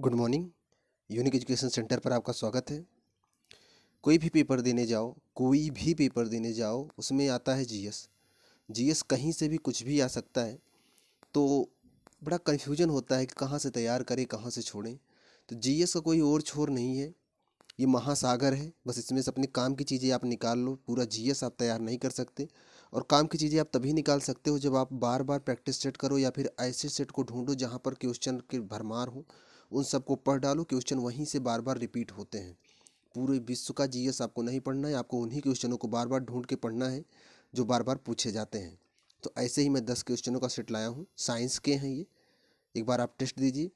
good morning unique education centre पर आपका स्वागत है कोई भी पेपर देने जाओ कोई भी पेपर देने जाओ उसमें आता है जीएस जीएस कहीं से भी कुछ भी आ सकता है तो बड़ा कन्फ्यूजन होता है कि कहाँ से तैयार करें कहाँ से छोड़ें तो जीएस का कोई और छोर नहीं है ये महासागर है बस इसमें से अपने काम की चीज़ें आप निकाल लो पूरा जी आप तैयार नहीं कर सकते और काम की चीज़ें आप तभी निकाल सकते हो जब आप बार बार प्रैक्टिस सेट करो या फिर ऐसे सेट को ढूंढो जहाँ पर क्वेश्चन के भरमार हो उन सबको पढ़ डालो क्वेश्चन वहीं से बार बार रिपीट होते हैं पूरे विश्व का जी आपको नहीं पढ़ना है आपको उन्हीं क्वेश्चनों को बार बार ढूंढ के पढ़ना है जो बार बार पूछे जाते हैं तो ऐसे ही मैं दस क्वेश्चनों का सेट लाया हूँ साइंस के हैं ये एक बार आप टेस्ट दीजिए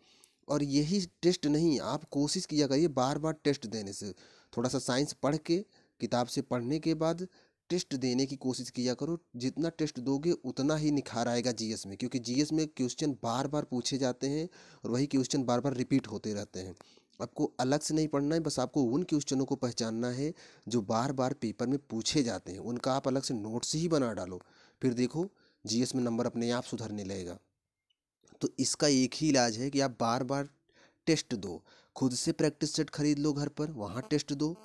और यही टेस्ट नहीं आप कोशिश किया करिए बार बार टेस्ट देने से थोड़ा सा साइंस पढ़ के किताब से पढ़ने के बाद टेस्ट देने की कोशिश किया करो जितना टेस्ट दोगे उतना ही निखार आएगा जीएस में क्योंकि जीएस में क्वेश्चन बार बार पूछे जाते हैं और वही क्वेश्चन बार बार रिपीट होते रहते हैं आपको अलग से नहीं पढ़ना है बस आपको उन क्वेश्चनों को पहचानना है जो बार बार पेपर में पूछे जाते हैं उनका आप अलग से नोट्स ही बना डालो फिर देखो जी में नंबर अपने आप सुधरने लगेगा तो इसका एक ही इलाज है कि आप बार बार टेस्ट दो खुद से प्रैक्टिस सेट खरीद लो घर पर वहाँ टेस्ट दो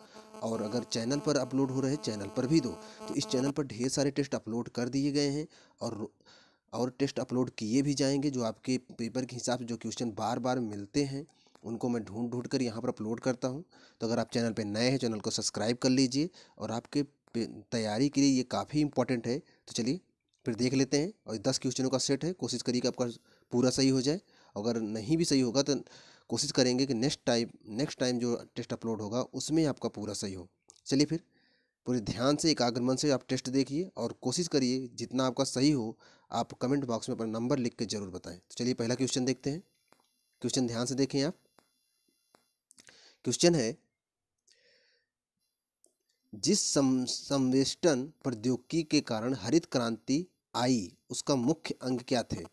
और अगर चैनल पर अपलोड हो रहे चैनल पर भी दो तो इस चैनल पर ढेर सारे टेस्ट अपलोड कर दिए गए हैं और और टेस्ट अपलोड किए भी जाएंगे जो आपके पेपर के हिसाब से जो क्वेश्चन बार बार मिलते हैं उनको मैं ढूंढ ढूंढ कर यहाँ पर अपलोड करता हूँ तो अगर आप चैनल पर नए हैं चैनल को सब्सक्राइब कर लीजिए और आपके तैयारी के लिए ये काफ़ी इंपॉर्टेंट है तो चलिए फिर देख लेते हैं और दस क्वेश्चनों का सेट है कोशिश करिए कि आपका पूरा सही हो जाए अगर नहीं भी सही होगा तो कोशिश करेंगे कि नेक्स्ट टाइम नेक्स्ट टाइम जो टेस्ट अपलोड होगा उसमें आपका पूरा सही हो चलिए फिर पूरे ध्यान से एकाग्र मन से आप टेस्ट देखिए और कोशिश करिए जितना आपका सही हो आप कमेंट बॉक्स में अपना नंबर लिख के ज़रूर बताएं तो चलिए पहला क्वेश्चन देखते हैं क्वेश्चन ध्यान से देखें आप क्वेश्चन है जिस सम संवेष्टन प्रौद्योगिकी के कारण हरित क्रांति आई उसका मुख्य अंग क्या थे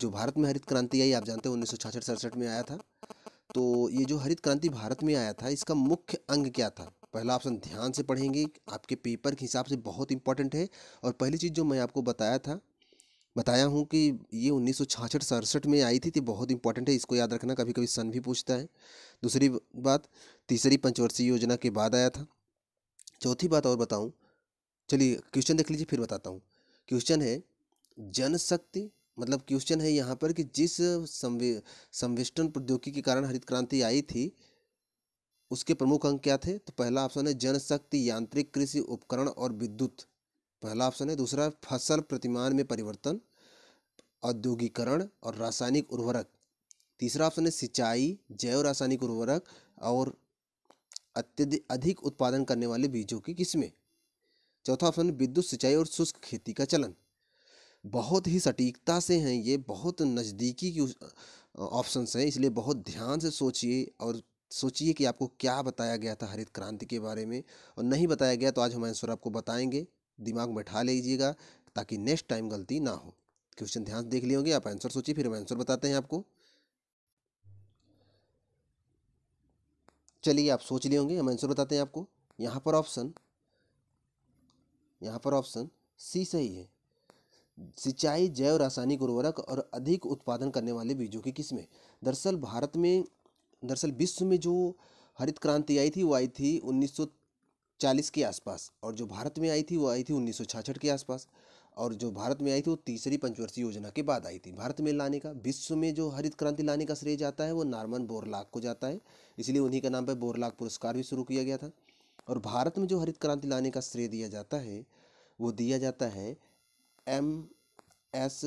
जो भारत में हरित क्रांति आई आप जानते हैं उन्नीस सौ में आया था तो ये जो हरित क्रांति भारत में आया था इसका मुख्य अंग क्या था पहला ऑप्शन ध्यान से पढ़ेंगे आपके पेपर के हिसाब से बहुत इंपॉर्टेंट है और पहली चीज़ जो मैं आपको बताया था बताया हूँ कि ये उन्नीस सौ में आई थी तो बहुत इंपॉर्टेंट है इसको याद रखना कभी कभी सन भी पूछता है दूसरी बात तीसरी पंचवर्षीय योजना के बाद आया था चौथी बात और बताऊँ चलिए क्वेश्चन देख लीजिए फिर बताता हूँ क्वेश्चन है जनशक्ति मतलब क्वेश्चन है यहाँ पर कि जिस संविष्टन संवेष्टन प्रौद्योगिकी के कारण हरित क्रांति आई थी उसके प्रमुख अंग क्या थे तो पहला ऑप्शन है जनशक्ति यांत्रिक कृषि उपकरण और विद्युत पहला ऑप्शन है दूसरा फसल प्रतिमान में परिवर्तन औद्योगिकरण और रासायनिक उर्वरक तीसरा ऑप्शन है सिंचाई जैव रासायनिक उर्वरक और अत्यधिक अधिक उत्पादन करने वाले बीजों की किस्में चौथा ऑप्शन विद्युत सिंचाई और शुष्क खेती का चलन बहुत ही सटीकता से हैं ये बहुत नज़दीकी की ऑप्शन हैं इसलिए बहुत ध्यान से सोचिए और सोचिए कि आपको क्या बताया गया था हरित क्रांति के बारे में और नहीं बताया गया तो आज हम आंसर आपको बताएंगे दिमाग में बैठा लीजिएगा ताकि नेक्स्ट टाइम गलती ना हो क्वेश्चन ध्यान से देख लिए होंगे आप आंसर सोचिए फिर हम आंसर बताते हैं आपको चलिए आप सोच लिए होंगे हम आंसर बताते हैं आपको यहाँ पर ऑप्शन यहाँ पर ऑप्शन सी सही है सिंचाई जैव रासायनिक उर्वरक और अधिक उत्पादन करने वाले बीजों की किस्में दरअसल भारत में दरअसल विश्व में जो हरित क्रांति आई थी वो आई थी 1940 के आसपास और जो भारत में आई थी वो आई थी उन्नीस के आसपास और जो भारत में आई थी वो तीसरी पंचवर्षीय योजना के बाद आई थी भारत में लाने का विश्व में जो हरित क्रांति लाने का श्रेय जाता है वो नार्मन बोरलाक को जाता है इसलिए उन्हीं का नाम पर बोरलाक पुरस्कार भी शुरू किया गया था और भारत में जो हरित क्रांति लाने का श्रेय दिया जाता है वो दिया जाता है M S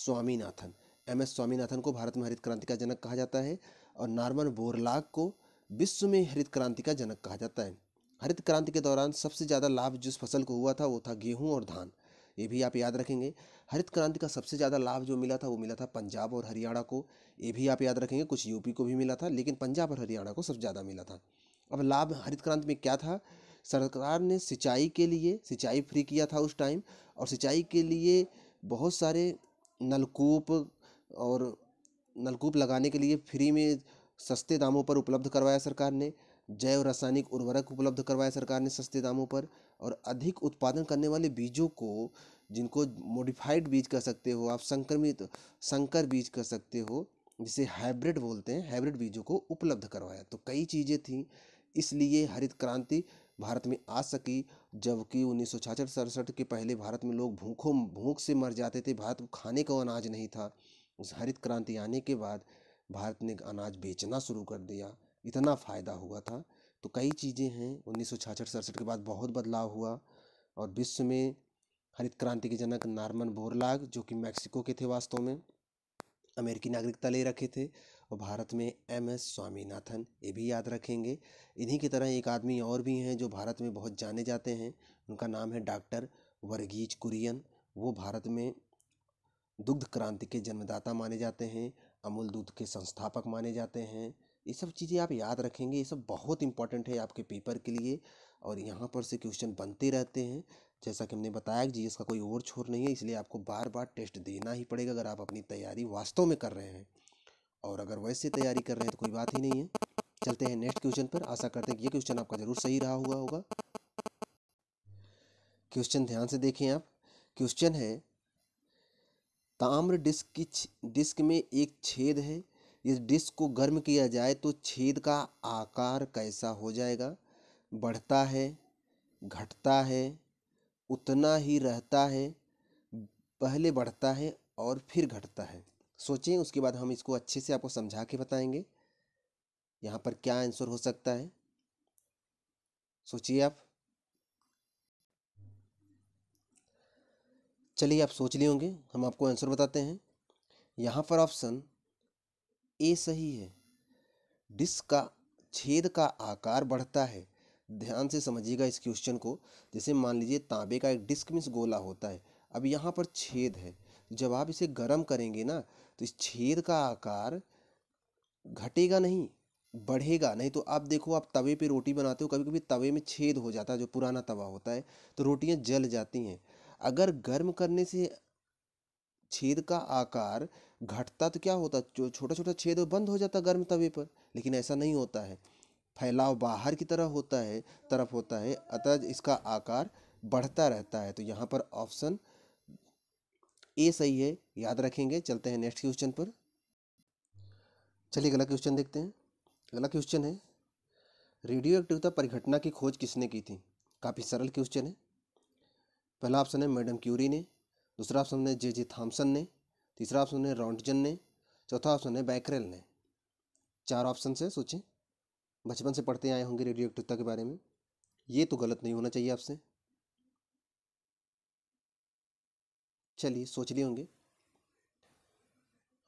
Swaminathan M S Swaminathan को भारत में हरित क्रांति का जनक कहा जाता है और नार्मन बोरलाग को विश्व में हरित क्रांति का जनक कहा जाता है हरित क्रांति के दौरान सबसे ज़्यादा लाभ जिस फसल को हुआ था वो था गेहूँ और धान ये भी आप याद रखेंगे हरित क्रांति का सबसे ज़्यादा लाभ जो मिला था वो मिला था पंजाब और हरियाणा को ये भी आप याद रखेंगे कुछ यूपी को भी मिला था लेकिन पंजाब और हरियाणा को सबसे ज़्यादा मिला था अब लाभ हरित क्रांति में क्या था सरकार ने सिंचाई के लिए सिंचाई फ्री किया था उस टाइम और सिंचाई के लिए बहुत सारे नलकूप और नलकूप लगाने के लिए फ्री में सस्ते दामों पर उपलब्ध करवाया सरकार ने जैव रासायनिक उर्वरक उपलब्ध करवाया सरकार ने सस्ते दामों पर और अधिक उत्पादन करने वाले बीजों को जिनको मॉडिफाइड बीज कह सकते हो आप संक्रमित संकर बीज कह सकते हो जिसे हाइब्रिड बोलते हैं हाइब्रिड बीजों को उपलब्ध करवाया तो कई चीज़ें थी इसलिए हरित क्रांति भारत में आ सकी जबकि उन्नीस सौ छाछठ सड़सठ के पहले भारत में लोग भूखों भूख से मर जाते थे भारत को खाने का अनाज नहीं था उस हरित क्रांति आने के बाद भारत ने अनाज बेचना शुरू कर दिया इतना फ़ायदा हुआ था तो कई चीज़ें हैं उन्नीस सौ छाछठ सड़सठ के बाद बहुत बदलाव हुआ और विश्व में हरित क्रांति के जनक नार्मन बोरलाग जो कि मैक्सिको के थे वास्तव में अमेरिकी नागरिकता ले रखे थे और भारत में एम एस स्वामीनाथन ये भी याद रखेंगे इन्हीं की तरह एक आदमी और भी हैं जो भारत में बहुत जाने जाते हैं उनका नाम है डॉक्टर वर्गीज कुरियन वो भारत में दुग्ध क्रांति के जन्मदाता माने जाते हैं अमूल दूध के संस्थापक माने जाते हैं ये सब चीज़ें आप याद रखेंगे ये सब बहुत इंपॉर्टेंट है आपके पेपर के लिए और यहाँ पर से क्वेश्चन बनते रहते हैं जैसा कि हमने बताया कि जी इसका कोई और छोर नहीं है इसलिए आपको बार बार टेस्ट देना ही पड़ेगा अगर आप अपनी तैयारी वास्तव में कर रहे हैं और अगर वैसे तैयारी कर रहे हैं तो कोई बात ही नहीं है चलते हैं नेक्स्ट क्वेश्चन पर आशा करते हैं कि ये क्वेश्चन आपका ज़रूर सही रहा हुआ होगा क्वेश्चन ध्यान से देखें आप क्वेश्चन है ताम्र डिस्क की डिस्क में एक छेद है इस डिस्क को गर्म किया जाए तो छेद का आकार कैसा हो जाएगा बढ़ता है घटता है उतना ही रहता है पहले बढ़ता है और फिर घटता है सोचें उसके बाद हम इसको अच्छे से आपको समझा के बताएंगे यहाँ पर क्या आंसर हो सकता है सोचिए आप चलिए आप सोच लिए होंगे हम आपको आंसर बताते हैं यहाँ पर ऑप्शन ए सही है डिस्क का छेद का आकार बढ़ता है ध्यान से समझिएगा इस क्वेश्चन को जैसे मान लीजिए तांबे का एक डिस्क मिस गोला होता है अब यहाँ पर छेद है जब आप इसे गर्म करेंगे ना तो इस छेद का आकार घटेगा नहीं बढ़ेगा नहीं तो आप देखो आप तवे पे रोटी बनाते हो कभी कभी तवे में छेद हो जाता है जो पुराना तवा होता है तो रोटियां जल जाती हैं अगर गर्म करने से छेद का आकार घटता तो क्या होता जो छोटा छोटा छेद हो बंद हो जाता गर्म तवे पर लेकिन ऐसा नहीं होता है फैलाव बाहर की तरह होता है तरफ होता है अतः इसका आकार बढ़ता रहता है तो यहाँ पर ऑप्शन ए सही है याद रखेंगे चलते हैं नेक्स्ट क्वेश्चन पर चलिए अगला क्वेश्चन देखते हैं अगला क्वेश्चन है रेडियो एक्टिवता परिघटना की खोज किसने की थी काफ़ी सरल क्वेश्चन है पहला ऑप्शन है मैडम क्यूरी ने दूसरा ऑप्शन है जे जे थाम्सन ने तीसरा ऑप्शन है रॉन्टजन ने चौथा ऑप्शन है बैकरेल ने चार ऑप्शन से सोचें बचपन से पढ़ते आए होंगे रेडियो एक्टिवता के बारे में ये तो गलत नहीं होना चाहिए आपसे चलिए सोच लिए होंगे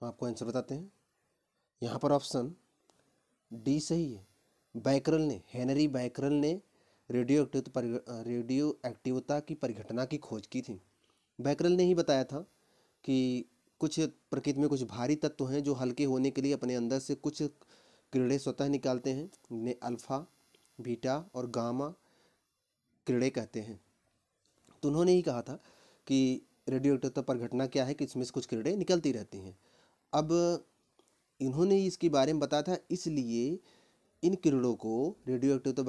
हम आपको आंसर बताते हैं यहाँ पर ऑप्शन डी सही है बैकरल ने हेनरी बैकरल ने रेडियो एक्टिव रेडियो एक्टिवता की परिघटना की खोज की थी बैकरल ने ही बताया था कि कुछ प्रकृति में कुछ भारी तत्व हैं जो हल्के होने के लिए अपने अंदर से कुछ क्रीड़े स्वतः निकालते हैं जिन्हें अल्फा बीटा और गामा क्रीड़े कहते हैं तो उन्होंने ही कहा था कि रेडियो एक्टिव पर घटना क्या है कि इसमें से कुछ किरणें निकलती रहती हैं अब इन्होंने इसके बारे में बताया था इसलिए इन किरणों को रेडियो एक्टिव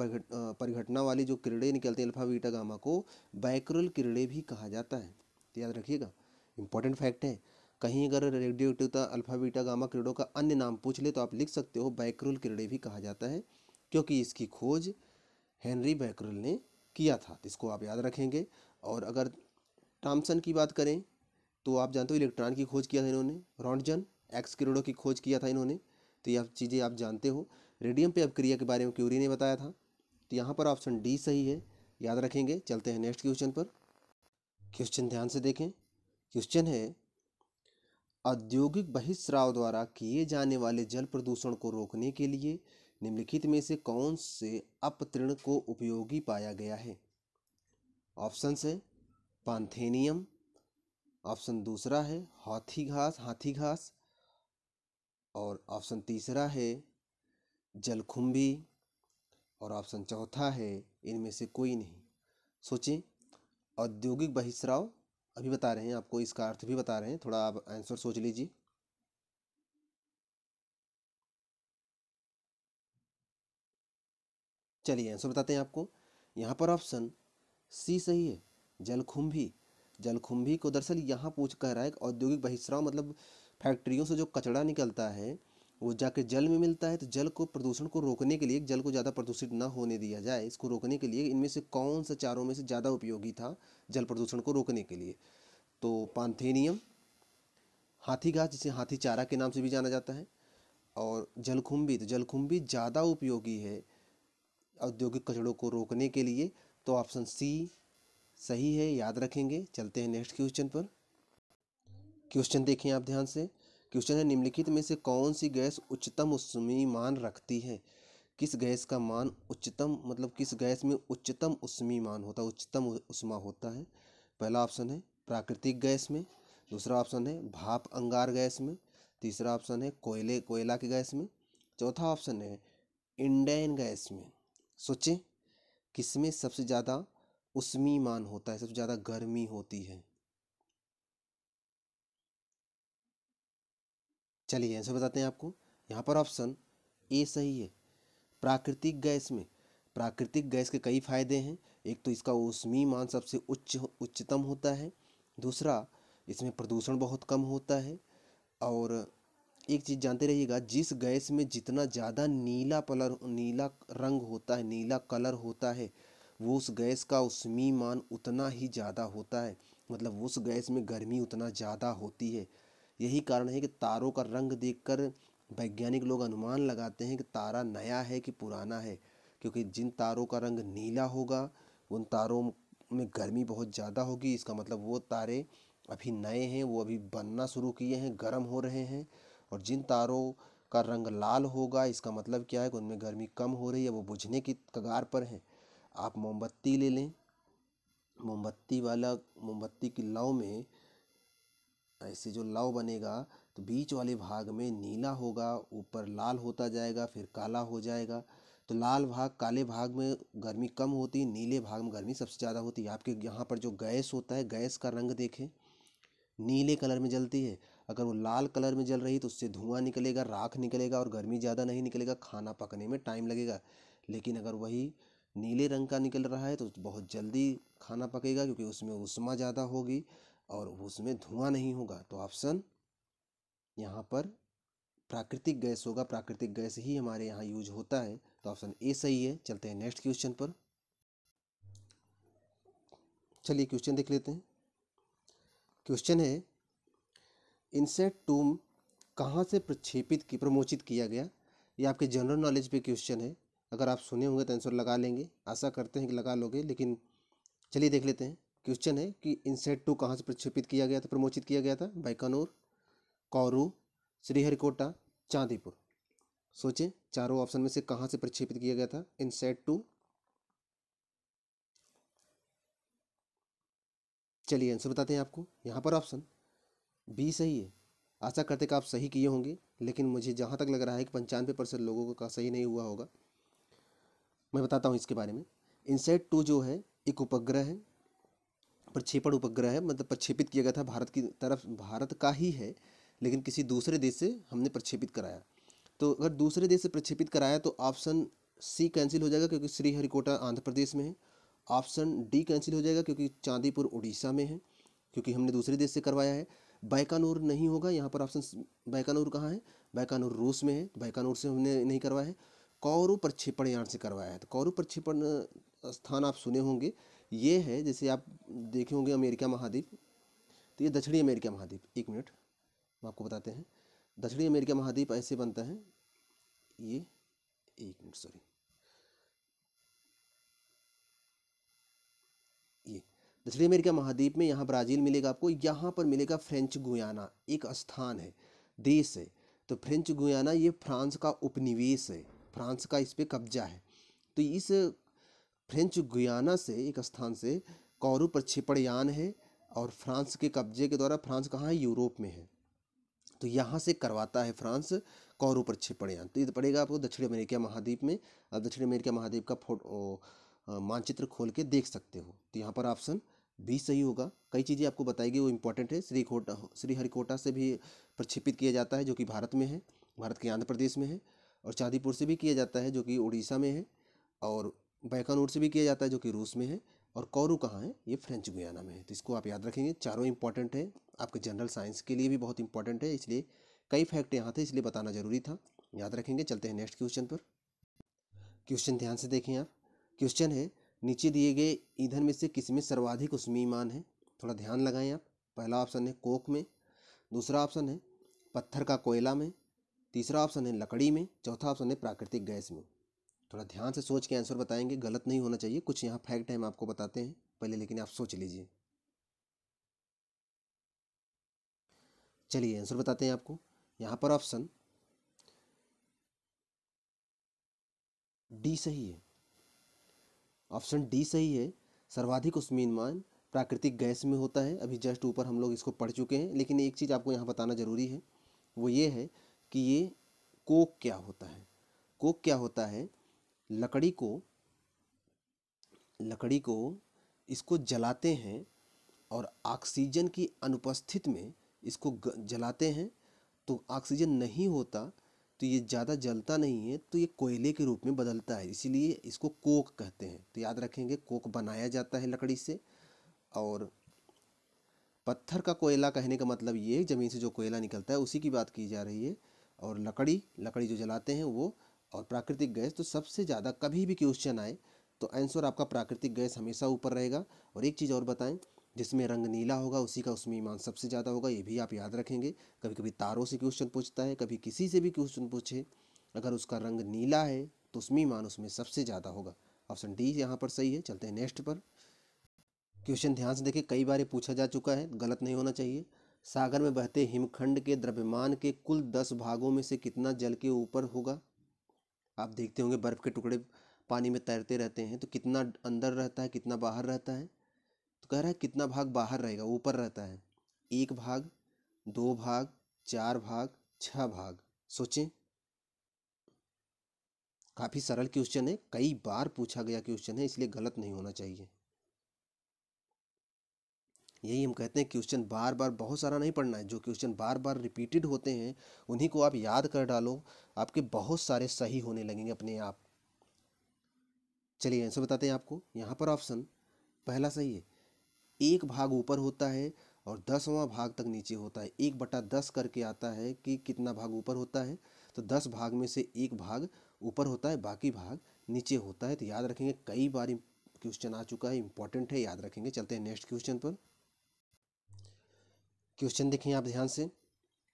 परिघटना वाली जो किरणें निकलती हैं अल्फा बीटा गामा को बैक्रोल किरणें भी कहा जाता है याद रखिएगा इंपॉर्टेंट फैक्ट है कहीं अगर रेडियो एक्टिवता अल्फा बीटा गामा किरणों का अन्य नाम पूछ ले तो आप लिख सकते हो बैक्रोल किरणें भी कहा जाता है क्योंकि इसकी खोज हेनरी बैक्रोल ने किया था इसको आप याद रखेंगे और अगर टामसन की बात करें तो आप जानते हो इलेक्ट्रॉन की खोज किया था इन्होंने रॉन्टजन एक्स किरणों की खोज किया था इन्होंने तो ये चीज़ें आप जानते हो रेडियम पे अपक्रिया के बारे में क्यूरी ने बताया था तो यहाँ पर ऑप्शन डी सही है याद रखेंगे चलते हैं नेक्स्ट क्वेश्चन पर क्वेश्चन ध्यान से देखें क्वेश्चन है औद्योगिक बहिस्राव द्वारा किए जाने वाले जल प्रदूषण को रोकने के लिए निम्नलिखित में से कौन से अपतृण को उपयोगी पाया गया है ऑप्शन है पांथेनियम ऑप्शन दूसरा है हाथी घास हाथी घास और ऑप्शन तीसरा है जलखुम्बी और ऑप्शन चौथा है इनमें से कोई नहीं सोचें औद्योगिक बहिस्राव अभी बता रहे हैं आपको इसका अर्थ भी बता रहे हैं थोड़ा आप आंसर सोच लीजिए चलिए आंसर बताते हैं आपको यहाँ पर ऑप्शन सी सही है जलखुंभी जलखुंभी को दरअसल यहाँ पूछ कह रहा है औद्योगिक बहिष्राव मतलब फैक्ट्रियों से जो कचरा निकलता है वो जाकर जल में मिलता है तो जल को प्रदूषण को रोकने के लिए जल को ज़्यादा प्रदूषित ना होने दिया जाए इसको रोकने के लिए इनमें से कौन सा चारों में से ज़्यादा उपयोगी था जल प्रदूषण को रोकने के लिए तो पांथेनियम हाथी घास जिसे हाथी चारा के नाम से भी जाना जाता है और जलकुंभी तो जलकुंभी ज़्यादा उपयोगी है औद्योगिक कचड़ों को रोकने के लिए तो ऑप्शन सी सही है याद रखेंगे चलते हैं नेक्स्ट क्वेश्चन पर क्वेश्चन देखें आप ध्यान से क्वेश्चन है निम्नलिखित में से कौन सी गैस उच्चतम उष्मी मान रखती है किस गैस का मान उच्चतम मतलब किस गैस में उच्चतम उष्मी मान होता है उच्चतम उष्मा होता है पहला ऑप्शन है प्राकृतिक गैस में दूसरा ऑप्शन है भाप अंगार गैस में तीसरा ऑप्शन है कोयले कोयला के गैस में चौथा ऑप्शन है इंडेन गैस में सोचें किसमें सबसे ज़्यादा उसमी मान होता है सबसे ज़्यादा गर्मी होती है चलिए ऐसे बताते हैं आपको यहाँ पर ऑप्शन ए सही है प्राकृतिक गैस में प्राकृतिक गैस के कई फायदे हैं एक तो इसका ओसमी मान सबसे उच्च उच्चतम होता है दूसरा इसमें प्रदूषण बहुत कम होता है और एक चीज़ जानते रहिएगा जिस गैस में जितना ज़्यादा नीला कलर नीला रंग होता है नीला कलर होता है वो उस गैस का उसमी मान उतना ही ज़्यादा होता है मतलब उस गैस में गर्मी उतना ज़्यादा होती है यही कारण है कि तारों का रंग देखकर वैज्ञानिक लोग अनुमान लगाते हैं कि तारा नया है कि पुराना है क्योंकि जिन तारों का रंग नीला होगा उन तारों में गर्मी बहुत ज़्यादा होगी इसका मतलब वो तारे अभी नए हैं वो अभी बनना शुरू किए हैं गर्म हो रहे हैं और जिन तारों का रंग लाल होगा इसका मतलब क्या है कि उनमें गर्मी कम हो रही है वो बुझने की कगार पर हैं आप मोमबत्ती ले लें मोमबत्ती वाला मोमबत्ती की लौ में ऐसे जो लौ बनेगा तो बीच वाले भाग में नीला होगा ऊपर लाल होता जाएगा फिर काला हो जाएगा तो लाल भाग काले भाग में गर्मी कम होती नीले भाग में गर्मी सबसे ज़्यादा होती है आपके यहाँ पर जो गैस होता है गैस का रंग देखें नीले कलर में जलती है अगर वो लाल कलर में जल रही तो उससे धुआं निकलेगा राख निकलेगा और गर्मी ज़्यादा नहीं निकलेगा खाना पकने में टाइम लगेगा लेकिन अगर वही नीले रंग का निकल रहा है तो बहुत जल्दी खाना पकेगा क्योंकि उसमें उष्मा ज़्यादा होगी और उसमें धुआं नहीं होगा तो ऑप्शन यहाँ पर प्राकृतिक गैस होगा प्राकृतिक गैस ही हमारे यहाँ यूज होता है तो ऑप्शन ए सही है चलते हैं नेक्स्ट क्वेश्चन पर चलिए क्वेश्चन देख लेते हैं क्वेश्चन है इंसेट टूम कहाँ से प्रक्षेपित की प्रमोचित किया गया ये आपके जनरल नॉलेज पे क्वेश्चन है अगर आप सुने होंगे तो आंसर लगा लेंगे आशा करते हैं कि लगा लोगे लेकिन चलिए देख लेते हैं क्वेश्चन है कि इनसेट टू कहाँ से प्रक्षेपित किया गया था प्रमोचित किया गया था बैकानोर कौरू श्रीहरिकोटा चांदीपुर सोचें चारों ऑप्शन में से कहाँ से प्रक्षेपित किया गया था इनसेट टू चलिए आंसर बताते हैं आपको यहाँ पर ऑप्शन बी सही है आशा करते कि आप सही किए होंगे लेकिन मुझे जहाँ तक लग रहा है कि पंचानवे परसेंट लोगों का सही नहीं हुआ होगा मैं बताता हूँ इसके बारे में इनसेट टू जो है एक उपग्रह है प्रक्षेपण उपग्रह है मतलब प्रक्षेपित किया गया था भारत की तरफ भारत का ही है लेकिन किसी दूसरे देश से हमने प्रक्षेपित कराया तो अगर दूसरे देश से प्रक्षेपित कराया तो ऑप्शन सी कैंसिल हो जाएगा क्योंकि श्रीहरिकोटा आंध्र प्रदेश में है ऑप्शन डी कैंसिल हो जाएगा क्योंकि चांदीपुर उड़ीसा में है क्योंकि हमने दूसरे देश से करवाया है बैकानूर नहीं होगा यहाँ पर ऑप्शन बैकानूर कहाँ है बैकानूर रूस में है बैकानूर से हमने नहीं करवाया है कौरव प्रक्षेपण यहाँ से करवाया है तो कौरव प्रक्षेपण स्थान आप सुने होंगे ये है जैसे आप देखे होंगे अमेरिका महाद्वीप तो ये दक्षिणी अमेरिका महाद्वीप एक मिनट हम आपको बताते हैं दक्षिणी अमेरिका महाद्वीप ऐसे बनता है ये एक मिनट सॉरी ये दक्षिणी अमेरिका महाद्वीप में यहाँ ब्राज़ील मिलेगा आपको यहाँ पर मिलेगा फ्रेंच गुयाना एक स्थान है देश है तो फ्रेंच गुयाना ये फ्रांस का उपनिवेश है फ्रांस का इस पर कब्जा है तो इस फ्रेंच गुयाना से एक स्थान से कौरू प्रक्षेपण यान है और फ्रांस के कब्जे के द्वारा फ्रांस कहाँ है यूरोप में है तो यहाँ से करवाता है फ्रांस कौरव प्रक्षेपण यान तो ये पड़ेगा आपको दक्षिण अमेरिका महाद्वीप में आप दक्षिण अमेरिका महाद्वीप का फोटो मानचित्र खोल के देख सकते हो तो यहाँ पर ऑप्शन भी सही होगा कई चीज़ें आपको बताएगी वो इम्पोर्टेंट है श्री कोटा श्री हरिकोटा से भी प्रक्षेपित किया जाता है जो कि भारत में है भारत के आंध्र प्रदेश में है और चांदीपुर से भी किया जाता है जो कि उड़ीसा में है और बैकानूर से भी किया जाता है जो कि रूस में है और कौरू कहाँ है ये फ्रेंच गुयाना में है तो इसको आप याद रखेंगे चारों इंपॉर्टेंट है आपके जनरल साइंस के लिए भी बहुत इंपॉर्टेंट है इसलिए कई फैक्ट यहाँ थे इसलिए बताना जरूरी था याद रखेंगे चलते हैं नेक्स्ट क्वेश्चन पर क्वेश्चन ध्यान से देखें आप क्वेश्चन है नीचे दिए गए ईंधन में से किस में सर्वाधिक उष्मीमान है थोड़ा ध्यान लगाएं आप पहला ऑप्शन है कोक में दूसरा ऑप्शन है पत्थर का कोयला में तीसरा ऑप्शन है लकड़ी में चौथा ऑप्शन है प्राकृतिक गैस में थोड़ा ध्यान से सोच के आंसर बताएंगे गलत नहीं होना चाहिए कुछ यहाँ फैक्ट है हम आपको बताते हैं पहले लेकिन आप सोच लीजिए चलिए आंसर बताते हैं आपको यहाँ पर ऑप्शन डी सही है ऑप्शन डी सही है सर्वाधिक उस्मीन मान प्राकृतिक गैस में होता है अभी जस्ट ऊपर हम लोग इसको पढ़ चुके हैं लेकिन एक चीज़ आपको यहाँ बताना ज़रूरी है वो ये है कि ये कोक क्या होता है कोक क्या होता है लकड़ी को लकड़ी को इसको जलाते हैं और ऑक्सीजन की अनुपस्थित में इसको जलाते हैं तो ऑक्सीजन नहीं होता तो ये ज़्यादा जलता नहीं है तो ये कोयले के रूप में बदलता है इसीलिए इसको कोक कहते हैं तो याद रखेंगे कोक बनाया जाता है लकड़ी से और पत्थर का कोयला कहने का मतलब ये है ज़मीन से जो कोयला निकलता है उसी की बात की जा रही है और लकड़ी लकड़ी जो जलाते हैं वो और प्राकृतिक गैस तो सबसे ज़्यादा कभी भी क्वेश्चन आए तो आंसर आपका प्राकृतिक गैस हमेशा ऊपर रहेगा और एक चीज़ और बताएं जिसमें रंग नीला होगा उसी का उसमें ईमान सबसे ज़्यादा होगा ये भी आप याद रखेंगे कभी कभी तारों से क्वेश्चन पूछता है कभी किसी से भी क्वेश्चन पूछे अगर उसका रंग नीला है तो उसमें ईमान उसमें सबसे ज़्यादा होगा ऑप्शन डी यहाँ पर सही है चलते हैं नेक्स्ट पर क्वेश्चन ध्यान से देखें कई बार ये पूछा जा चुका है गलत नहीं होना चाहिए सागर में बहते हिमखंड के द्रव्यमान के कुल दस भागों में से कितना जल के ऊपर होगा आप देखते होंगे बर्फ़ के टुकड़े पानी में तैरते रहते हैं तो कितना अंदर रहता है कितना बाहर रहता है तो कह रहा है कितना भाग बाहर रहेगा ऊपर रहता है एक भाग दो भाग चार भाग छः भाग सोचें काफ़ी सरल क्वेश्चन है कई बार पूछा गया क्वेश्चन है इसलिए गलत नहीं होना चाहिए यही हम कहते हैं क्वेश्चन बार बार बहुत सारा नहीं पढ़ना है जो क्वेश्चन बार बार रिपीटेड होते हैं उन्हीं को आप याद कर डालो आपके बहुत सारे सही होने लगेंगे अपने आप चलिए आंसर बताते हैं आपको यहाँ पर ऑप्शन पहला सही है एक भाग ऊपर होता है और दसवां भाग तक नीचे होता है एक बटा दस करके आता है कि कितना भाग ऊपर होता है तो दस भाग में से एक भाग ऊपर होता है बाकी भाग नीचे होता है तो याद रखेंगे कई बार क्वेश्चन आ चुका है इंपॉर्टेंट है याद रखेंगे चलते हैं नेक्स्ट क्वेश्चन पर क्वेश्चन देखें आप ध्यान से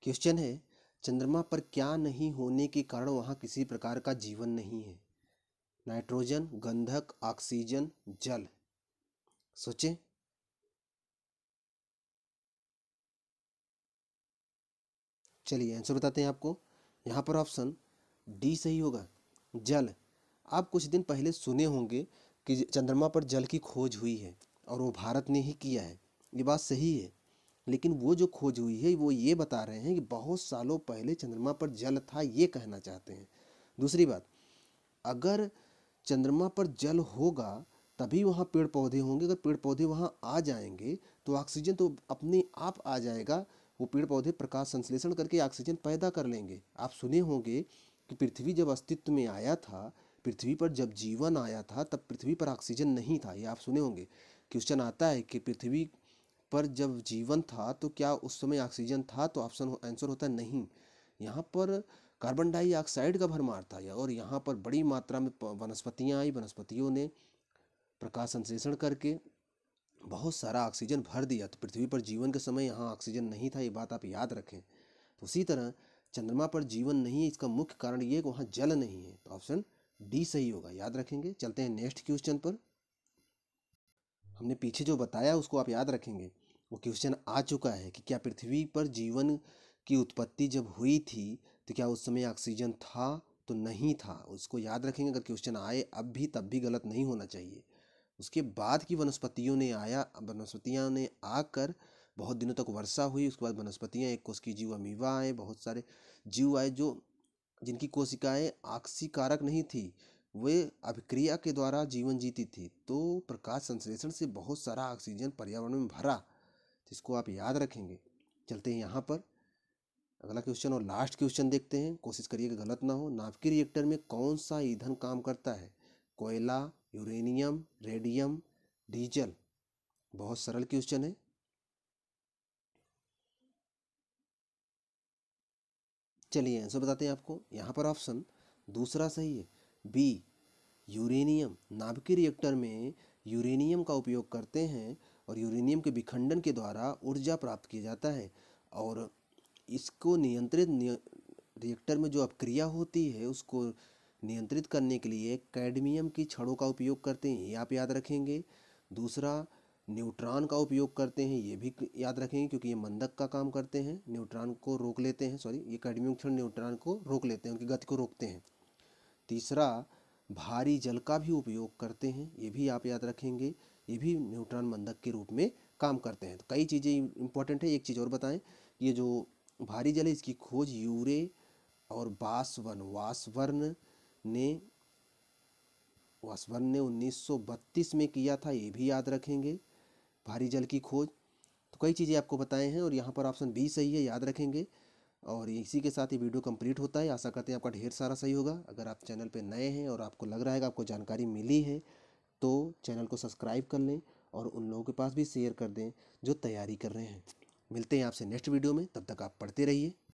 क्वेश्चन है चंद्रमा पर क्या नहीं होने के कारण वहाँ किसी प्रकार का जीवन नहीं है नाइट्रोजन गंधक ऑक्सीजन जल सोचें चलिए आंसर बताते हैं आपको यहाँ पर ऑप्शन डी सही होगा जल आप कुछ दिन पहले सुने होंगे कि चंद्रमा पर जल की खोज हुई है और वो भारत ने ही किया है ये बात सही है लेकिन वो जो खोज हुई है वो ये बता रहे हैं कि बहुत सालों पहले चंद्रमा पर जल था ये कहना चाहते हैं दूसरी बात अगर चंद्रमा पर जल होगा तभी वहाँ पेड़ पौधे होंगे अगर पेड़ पौधे वहाँ आ जाएंगे तो ऑक्सीजन तो अपने आप आ जाएगा वो पेड़ पौधे प्रकाश संश्लेषण करके ऑक्सीजन पैदा कर लेंगे आप सुने होंगे कि पृथ्वी जब अस्तित्व में आया था पृथ्वी पर जब जीवन आया था तब पृथ्वी पर ऑक्सीजन नहीं था ये आप सुने होंगे क्वेश्चन आता है कि पृथ्वी पर जब जीवन था तो क्या उस समय ऑक्सीजन था तो ऑप्शन आंसर होता है नहीं यहाँ पर कार्बन डाइऑक्साइड का भरमार था और यहाँ पर बड़ी मात्रा में वनस्पतियाँ आई वनस्पतियों ने प्रकाश संश्लेषण करके बहुत सारा ऑक्सीजन भर दिया तो पृथ्वी पर जीवन के समय यहाँ ऑक्सीजन नहीं था ये बात आप याद रखें तो उसी तरह चंद्रमा पर जीवन नहीं है इसका मुख्य कारण ये कि वहाँ जल नहीं है तो ऑप्शन डी सही होगा याद रखेंगे चलते हैं नेक्स्ट क्वेश्चन पर हमने पीछे जो बताया उसको आप याद रखेंगे वो क्वेश्चन आ चुका है कि क्या पृथ्वी पर जीवन की उत्पत्ति जब हुई थी तो क्या उस समय ऑक्सीजन था तो नहीं था उसको याद रखेंगे अगर क्वेश्चन आए अब भी तब भी गलत नहीं होना चाहिए उसके बाद की वनस्पतियों ने आया वनस्पतियाँ ने आकर बहुत दिनों तक वर्षा हुई उसके बाद वनस्पतियाँ एक कोश की जीव अमीवा आए बहुत सारे जीव आए जो जिनकी आक्सी आक्सीकारक नहीं थी वे अभिक्रिया के द्वारा जीवन जीती थी तो प्रकाश संश्लेषण से बहुत सारा ऑक्सीजन पर्यावरण में भरा जिसको इसको आप याद रखेंगे चलते हैं यहाँ पर अगला क्वेश्चन और लास्ट क्वेश्चन देखते हैं कोशिश करिए कि गलत ना हो नाभिकीय रिएक्टर में कौन सा ईंधन काम करता है कोयला यूरेनियम रेडियम डीजल बहुत सरल क्वेश्चन है चलिए आंसर बताते हैं आपको यहाँ पर ऑप्शन दूसरा सही है बी यूरेनियम नाभिकीय रिएक्टर में यूरेनियम का उपयोग करते हैं और यूरेनियम के विखंडन के द्वारा ऊर्जा प्राप्त किया जाता है और इसको नियंत्रित रिएक्टर में जो अपक्रिया होती है उसको नियंत्रित करने के लिए कैडमियम की छड़ों का उपयोग करते हैं ये आप याद रखेंगे दूसरा न्यूट्रॉन का उपयोग करते हैं ये भी याद रखेंगे क्योंकि ये मंदक का काम करते हैं न्यूट्रॉन को रोक लेते हैं सॉरी ये कैडमियम क्षण न्यूट्रॉन को रोक लेते हैं उनकी गति को रोकते हैं तीसरा भारी जल का भी उपयोग करते हैं ये भी आप याद रखेंगे ये भी न्यूट्रॉन बंधक के रूप में काम करते हैं तो कई चीज़ें इंपॉर्टेंट है एक चीज़ और बताएं ये जो भारी जल है इसकी खोज यूरे और बासवन वासवर्ण ने वासवर्ण ने 1932 में किया था ये भी याद रखेंगे भारी जल की खोज तो कई चीज़ें आपको बताए हैं और यहाँ पर ऑप्शन बी सही है याद रखेंगे और इसी के साथ ये वीडियो कंप्लीट होता है आशा करते हैं आपका ढेर सारा सही होगा अगर आप चैनल पे नए हैं और आपको लग रहा है आपको जानकारी मिली है तो चैनल को सब्सक्राइब कर लें और उन लोगों के पास भी शेयर कर दें जो तैयारी कर रहे हैं मिलते हैं आपसे नेक्स्ट वीडियो में तब तक आप पढ़ते रहिए